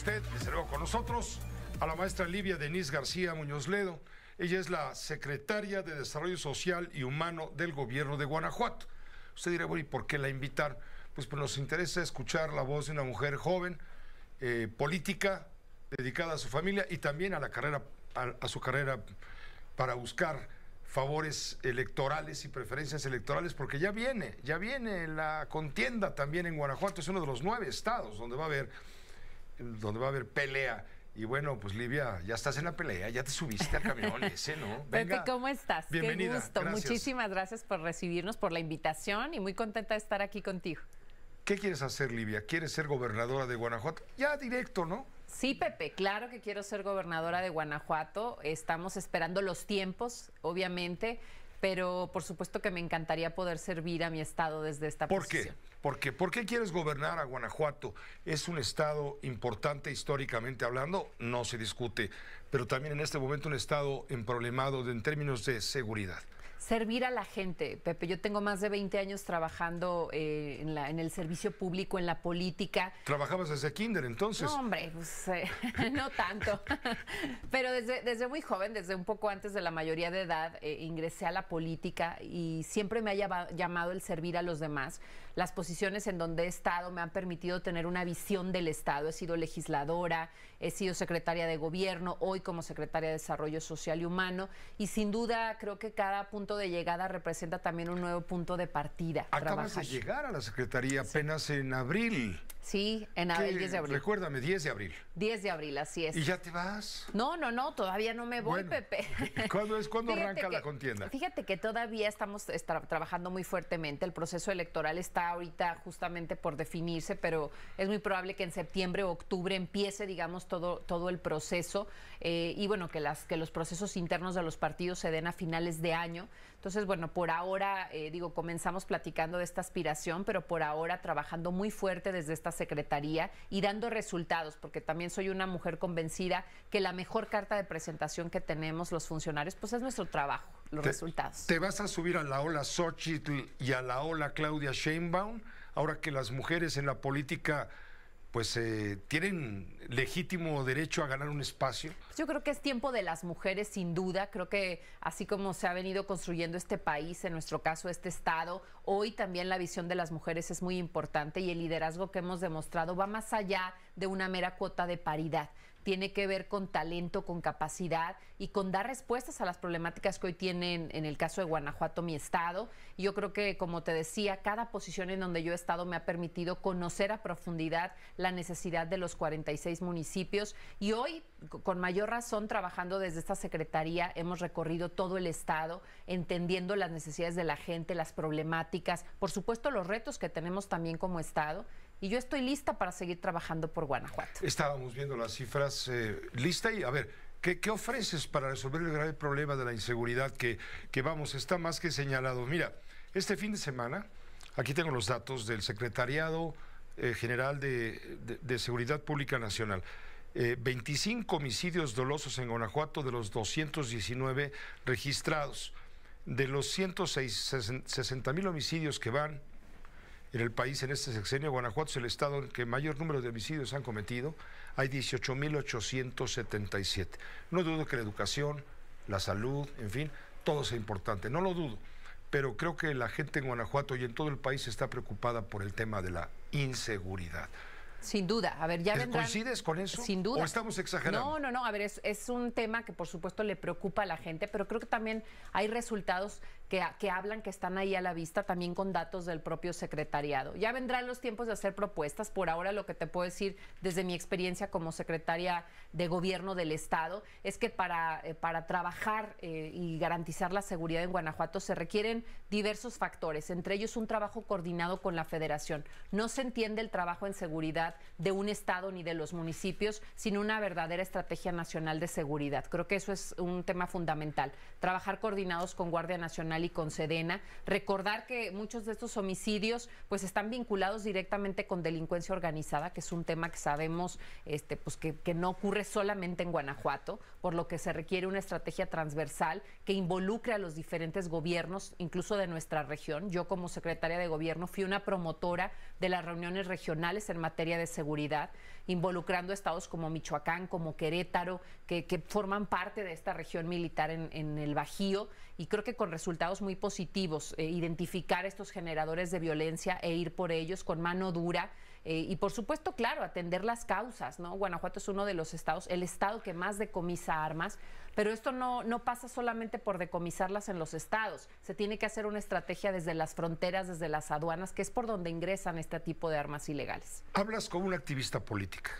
usted, desde con nosotros, a la maestra Livia Denise García Muñoz Ledo. Ella es la secretaria de Desarrollo Social y Humano del Gobierno de Guanajuato. Usted dirá, bueno, ¿y por qué la invitar? Pues, pues nos interesa escuchar la voz de una mujer joven, eh, política, dedicada a su familia y también a la carrera, a su carrera para buscar favores electorales y preferencias electorales, porque ya viene, ya viene la contienda también en Guanajuato, es uno de los nueve estados donde va a haber donde va a haber pelea. Y bueno, pues Livia, ya estás en la pelea, ya te subiste al camión ese, ¿no? Pepe, ¿cómo estás? Bienvenida. Qué gusto. Muchísimas gracias por recibirnos, por la invitación y muy contenta de estar aquí contigo. ¿Qué quieres hacer, Livia? ¿Quieres ser gobernadora de Guanajuato? Ya directo, ¿no? Sí, Pepe, claro que quiero ser gobernadora de Guanajuato. Estamos esperando los tiempos, obviamente pero por supuesto que me encantaría poder servir a mi estado desde esta ¿Por posición. Qué? ¿Por qué? ¿Por qué quieres gobernar a Guanajuato? Es un estado importante históricamente hablando, no se discute, pero también en este momento un estado emproblemado en términos de seguridad servir a la gente. Pepe, yo tengo más de 20 años trabajando eh, en, el servicio público, en la política. ¿Trabajabas desde kinder entonces? No, hombre, pues eh, no tanto. Pero desde, desde muy joven, desde un poco antes de la mayoría de edad, eh, ingresé a la política y siempre me ha llamado, llamado el servir a los demás. Las posiciones en donde he estado me han permitido tener una visión del Estado. He sido legisladora, he sido secretaria de gobierno, hoy como secretaria de Desarrollo Social y Humano y sin duda creo que cada punto de de llegada representa también un nuevo punto de partida. Acabas de llegar a la Secretaría apenas en abril. Sí, en abril, 10 de abril. Recuérdame, 10 de abril. 10 de abril, así es. ¿Y ya te vas? No, no, no, todavía no me voy, Pepe. ¿Cuándo, es, cuando arranca la contienda? Fíjate que todavía estamos trabajando muy fuertemente. El proceso electoral está ahorita justamente por definirse, pero es muy probable que en septiembre o octubre empiece, digamos, todo, todo el proceso. Eh, y bueno, que, las, que los procesos internos de los partidos se den a finales de año. Entonces, bueno, por ahora, eh, digo, comenzamos platicando de esta aspiración, pero por ahora trabajando muy fuerte desde esta Secretaría y dando resultados, porque también soy una mujer convencida que la mejor carta de presentación que tenemos los funcionarios, pues es nuestro trabajo, los resultados. ¿Te vas a subir a la ola Xochitl y a la ola Claudia Sheinbaum, ahora que las mujeres en la política pues eh, tienen legítimo derecho a ganar un espacio. Pues yo creo que es tiempo de las mujeres, sin duda. Creo que así como se ha venido construyendo este país, en nuestro caso este Estado, hoy también la visión de las mujeres es muy importante y el liderazgo que hemos demostrado va más allá de una mera cuota de paridad tiene que ver con talento, con capacidad y con dar respuestas a las problemáticas que hoy tienen, en el caso de Guanajuato, mi estado. yo creo que, como te decía, cada posición en donde yo he estado me ha permitido conocer a profundidad la necesidad de los 46 municipios. Y hoy, con mayor razón, trabajando desde esta Secretaría, hemos recorrido todo el estado, entendiendo las necesidades de la gente, las problemáticas, por supuesto los retos que tenemos también como estado y yo estoy lista para seguir trabajando por Guanajuato. Estábamos viendo las cifras listas. Eh, lista y a ver, ¿Qué, ofreces para resolver el grave problema de la inseguridad que, que, vamos, está más que señalado? Mira, este fin de semana, aquí tengo los datos del Secretariado eh, General de, Seguridad Pública Nacional. 25 eh, homicidios dolosos en Guanajuato de los 219 registrados. De los 160 mil homicidios que van en el país en este sexenio. Guanajuato es el estado en que mayor número de homicidios han cometido. Hay 18.877. No dudo que la educación, la salud, en fin, todo sea importante. No lo dudo. Pero creo que la gente en Guanajuato y en todo el país está preocupada por el tema de la inseguridad. Sin duda. A ver, ya ¿Coincides con eso? Sin duda. ¿O estamos exagerando? No, no, no. A ver, es, un tema que por supuesto le preocupa a la gente, pero creo que también hay resultados que, hablan, que están ahí a la vista, también con datos del propio secretariado. Ya vendrán los tiempos de hacer propuestas. Por ahora lo que te puedo decir desde mi experiencia como secretaria de gobierno del Estado es que para, eh, para trabajar eh, y garantizar la seguridad en Guanajuato se requieren diversos factores, entre ellos un trabajo coordinado con la federación. No se entiende el trabajo en seguridad de un Estado ni de los municipios sino una verdadera estrategia nacional de seguridad. Creo que eso es un tema fundamental. Trabajar coordinados con Guardia Nacional y con Sedena. Recordar que muchos de estos homicidios pues están vinculados directamente con delincuencia organizada, que es un tema que sabemos este, pues, que, no ocurre solamente en Guanajuato, por lo que se requiere una estrategia transversal que involucre a los diferentes gobiernos, incluso de nuestra región. Yo como secretaria de gobierno fui una promotora de las reuniones regionales en materia de seguridad, involucrando estados como Michoacán, como Querétaro, que, forman parte de esta región militar en, en el Bajío y creo que con resultados muy positivos, eh, identificar estos generadores de violencia e ir por ellos con mano dura. Eh, y por supuesto, claro, atender las causas, ¿no? Guanajuato es uno de los estados, el estado que más decomisa armas, pero esto no, no pasa solamente por decomisarlas en los estados, se tiene que hacer una estrategia desde las fronteras, desde las aduanas, que es por donde ingresan este tipo de armas ilegales. Hablas con una activista política.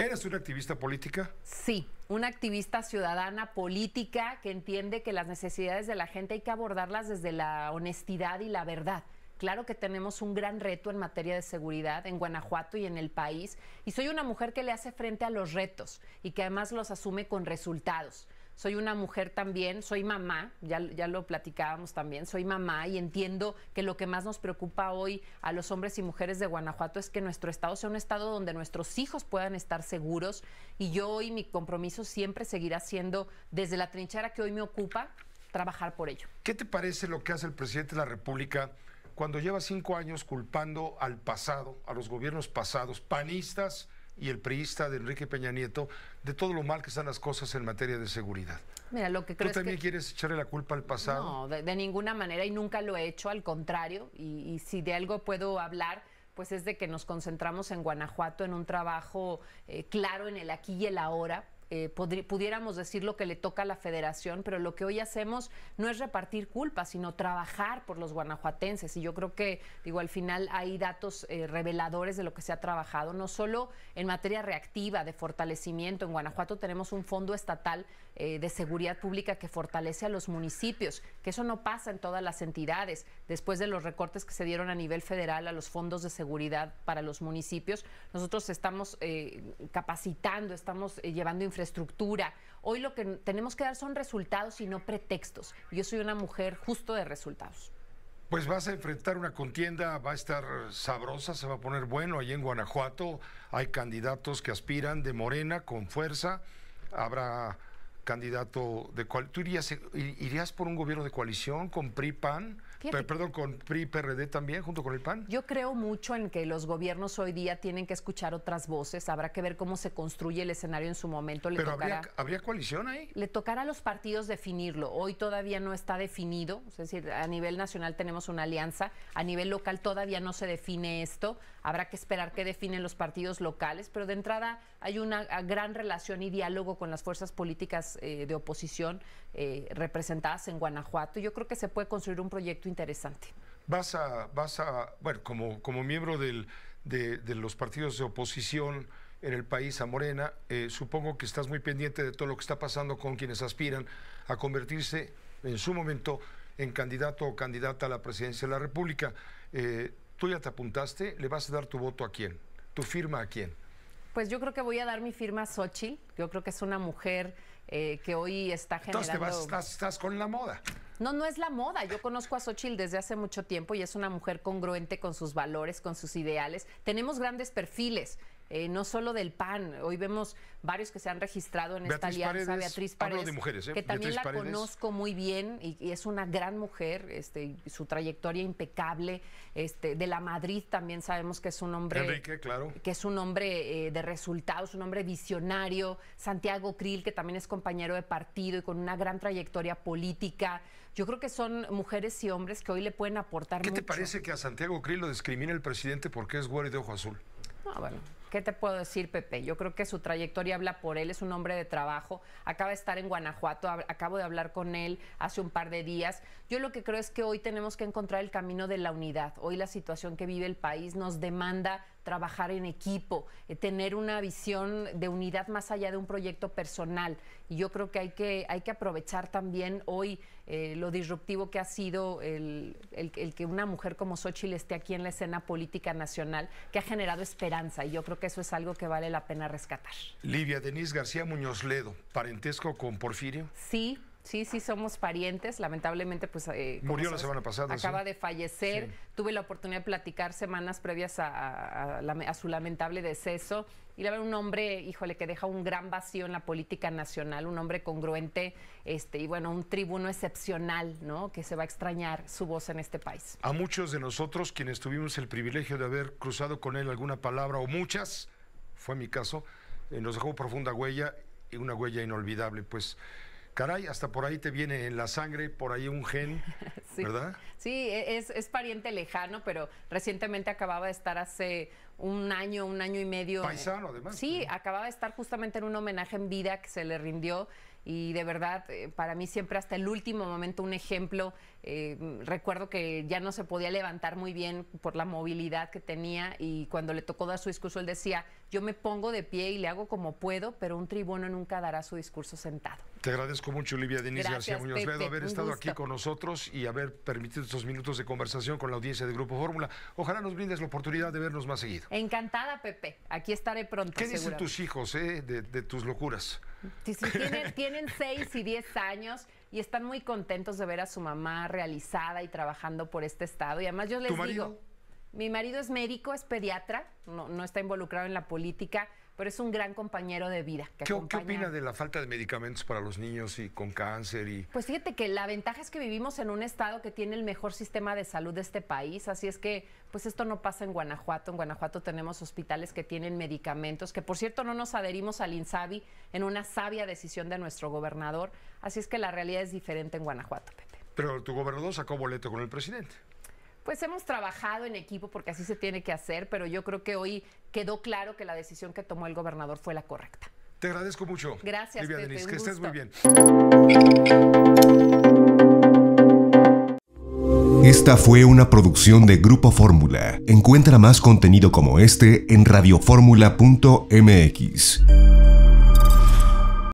¿Eres una activista política? Sí, una activista ciudadana política que entiende que las necesidades de la gente hay que abordarlas desde la honestidad y la verdad. Claro que tenemos un gran reto en materia de seguridad en Guanajuato y en el país, y soy una mujer que le hace frente a los retos y que además los asume con resultados soy una mujer también, soy mamá, ya, ya lo platicábamos también, soy mamá y entiendo que lo que más nos preocupa hoy a los hombres y mujeres de Guanajuato es que nuestro estado sea un estado donde nuestros hijos puedan estar seguros y yo hoy mi compromiso siempre seguirá siendo desde la trinchera que hoy me ocupa trabajar por ello. ¿Qué te parece lo que hace el presidente de la República cuando lleva cinco años culpando al pasado, a los gobiernos pasados, panistas? y el priista de Enrique Peña Nieto de todo lo mal que están las cosas en materia de seguridad. Mira, lo que creo ¿Tú también quieres echarle la culpa al pasado? No, de, ninguna manera y nunca lo he hecho, al contrario. Y, si de algo puedo hablar, pues es de que nos concentramos en Guanajuato en un trabajo eh, claro en el aquí y el ahora eh, pudiéramos decir lo que le toca a la federación, pero lo que hoy hacemos no es repartir culpas, sino trabajar por los guanajuatenses. Y yo creo que, digo, al final hay datos eh, reveladores de lo que se ha trabajado, no solo en materia reactiva de fortalecimiento. En Guanajuato tenemos un fondo estatal eh, de seguridad pública que fortalece a los municipios, que eso no pasa en todas las entidades. Después de los recortes que se dieron a nivel federal a los fondos de seguridad para los municipios, nosotros estamos eh, capacitando, estamos eh, llevando infraestructura. Hoy lo que tenemos que dar son resultados y no pretextos. Yo soy una mujer justo de resultados. Pues vas a enfrentar una contienda, va a estar sabrosa, se va a poner bueno. Allí en Guanajuato hay candidatos que aspiran de Morena con fuerza. Habrá candidato de cual tú irías irías por un gobierno de coalición con PRI PAN perdón con PRI PRD también junto con el PAN yo creo mucho en que los gobiernos hoy día tienen que escuchar otras voces habrá que ver cómo se construye el escenario en su momento le tocará, habría, coalición ahí le tocará a los partidos definirlo hoy todavía no está definido es decir a nivel nacional tenemos una alianza a nivel local todavía no se define esto habrá que esperar que definen los partidos locales pero de entrada hay una gran relación y diálogo con las fuerzas políticas eh, de oposición eh, representadas en Guanajuato. Yo creo que se puede construir un proyecto interesante. Vas a, vas a bueno, como, como miembro de, los partidos de oposición en el país a Morena, eh, supongo que estás muy pendiente de todo lo que está pasando con quienes aspiran a convertirse en su momento en candidato o candidata a la presidencia de la República. ¿Tú ya te apuntaste? ¿Le vas a dar tu voto a quién? ¿Tu firma a quién? Pues yo creo que voy a dar mi firma a Xochitl. Yo creo que es una mujer eh, que hoy está generando... Entonces estás, estás, con la moda. No, no es la moda. Yo conozco a Xochitl desde hace mucho tiempo y es una mujer congruente con sus valores, con sus ideales. Tenemos grandes perfiles. Eh, no solo del PAN. Hoy vemos varios que se han registrado en esta alianza. Beatriz Paredes, ¿eh? que también la conozco muy bien y, es una gran mujer, este, su trayectoria impecable. Este, de la Madrid también sabemos que es un hombre. claro. Que es un hombre eh, de resultados, un hombre visionario. Santiago Krill, que también es compañero de partido y con una gran trayectoria política. Yo creo que son mujeres y hombres que hoy le pueden aportar ¿Qué te parece que a Santiago Krill lo discrimina el presidente porque es güero de ojo azul? bueno. ¿Qué te puedo decir, Pepe? Yo creo que su trayectoria habla por él, es un hombre de trabajo, acaba de estar en Guanajuato, acabo de hablar con él hace un par de días. Yo lo que creo es que hoy tenemos que encontrar el camino de la unidad. Hoy la situación que vive el país nos demanda trabajar en equipo, eh, tener una visión de unidad más allá de un proyecto personal. Y yo creo que hay que, hay que aprovechar también hoy eh, lo disruptivo que ha sido el, el, que una mujer como Xochitl esté aquí en la escena política nacional, que ha generado esperanza. Y yo creo que eso es algo que vale la pena rescatar. Livia Denise García Muñoz Ledo, parentesco con Porfirio. Sí, Sí, sí, somos parientes. Lamentablemente, pues. Eh, Murió la semana pasada. Acaba de fallecer. Tuve la oportunidad de platicar semanas previas a, su lamentable deceso. Y la verdad, un hombre, híjole, que deja un gran vacío en la política nacional, un hombre congruente este, y, bueno, un tribuno excepcional, ¿no? Que se va a extrañar su voz en este país. A muchos de nosotros, quienes tuvimos el privilegio de haber cruzado con él alguna palabra o muchas, fue mi caso, eh, nos dejó profunda huella y una huella inolvidable, pues caray, hasta por ahí te viene en la sangre, por ahí un gen, ¿verdad? Sí, e-, es, pariente lejano, pero recientemente acababa de estar hace un año, un año y medio. Paisano, además. Sí, acababa de estar justamente en un homenaje en vida que se le rindió y de verdad, eh, para mí siempre hasta el último momento un ejemplo. Eh, recuerdo que ya no se podía levantar muy bien por la movilidad que tenía y cuando le tocó dar su discurso él decía, yo me pongo de pie y le hago como puedo, pero un tribuno nunca dará su discurso sentado. Te agradezco mucho, Olivia Denise García Muñoz Pepe, haber estado aquí con nosotros y haber permitido estos minutos de conversación con la audiencia de Grupo Fórmula. Ojalá nos brindes la oportunidad de vernos más seguido. Encantada, Pepe. Aquí estaré pronto. ¿Qué dicen tus hijos eh, de, tus locuras? Tienen, tienen seis y diez años y están muy contentos de ver a su mamá realizada y trabajando por este estado. Y además yo les digo. Mi marido es médico, es pediatra, no, está involucrado en la política, pero es un gran compañero de vida. ¿Qué, ¿Qué, opina de la falta de medicamentos para los niños y con cáncer? Y... Pues fíjate que la ventaja es que vivimos en un estado que tiene el mejor sistema de salud de este país, así es que pues esto no pasa en Guanajuato. En Guanajuato tenemos hospitales que tienen medicamentos, que por cierto no nos adherimos al INSABI en una sabia decisión de nuestro gobernador, así es que la realidad es diferente en Guanajuato, Pepe. Pero tu gobernador sacó boleto con el presidente pues hemos trabajado en equipo porque así se tiene que hacer, pero yo creo que hoy quedó claro que la decisión que tomó el gobernador fue la correcta. Te agradezco mucho. Gracias, que estés muy bien. Esta fue una producción de Grupo Fórmula. Encuentra más contenido como este en radioformula.mx.